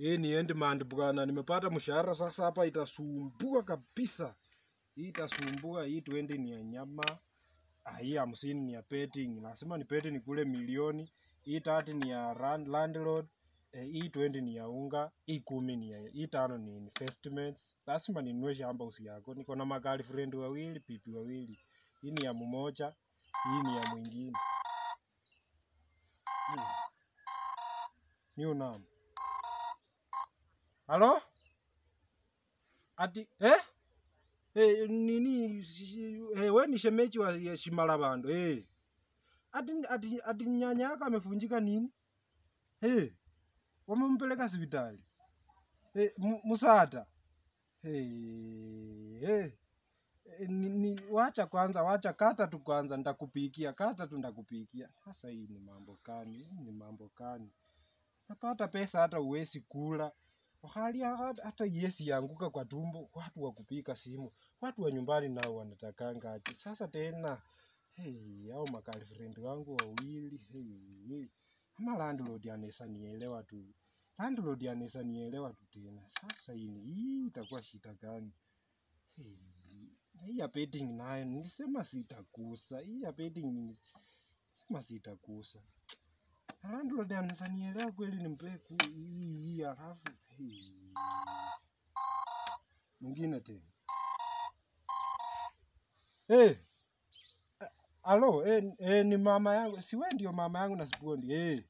Hii ni end endman bwana, nimepata mshahara sasa. Hapa itasumbua kabisa, hii itasumbua hii. Twende ni ya nyama ah, hii, hamsini ni ya petting, lazima ni petting ni kule milioni hii. Tatu ni ya landlord eh, hii, twende ni ya unga hii, kumi ni ya hii, tano ni investments. Lazima ninunue shamba usi yako, niko na magari friend wawili, pipi wawili. Hii ni ya mmoja, hii ni ya mwingine. Hmm. New name. Halo? Ati eh? Eh, nini eh, wewe ni shemeji wa bando eh. Ati ati ati nyanya yako amefunjika nini? Eh. Wamempeleka hospitali. Eh, msaada. Eh, eh, eh. Ni, ni, wacha kwanza, wacha kata tu kwanza, nitakupikia kata tu nitakupikia. Sasa hii ni mambo kani? Ni mambo kani? Napata pesa hata uwezi kula. Hali hata yesi yanguka kwa tumbo, watu wa kupika simu, watu wa nyumbani nao wanatakanga aje. Sasa tena, hey, makali makalifrendi wangu wawili, hey, hey. Ama landlord anaweza nielewa tu. Landlord anaweza nielewa tu tena. Sasa ini, hii itakuwa shida gani? hii ya betting nayo, nilisema sitakusa. Hii ya betting nilisema sitakusa. Landlord anazanielewa kweli, nimpee hii hii, alafu mwingine tena. Hey, eh, alo, hey, eh, eh, hey, ni mama yangu, si wewe ndio mama yangu na sipondi. Hey.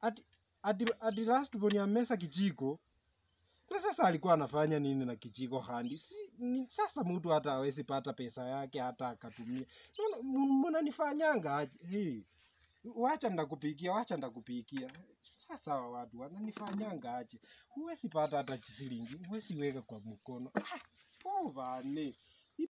Ati ati ati last born ya mesa kijiko. Na sasa alikuwa anafanya nini na kijiko handi? Si, ni, sasa mtu hata hawezi pata pesa yake hata akatumia. Mbona nifanyanga? Hey wacha ndakupikia, wacha ndakupikia. Sasa watu wananifanyanga aje? Huwezi pata hata shilingi, huwezi weka kwa mkono. Ah, povani.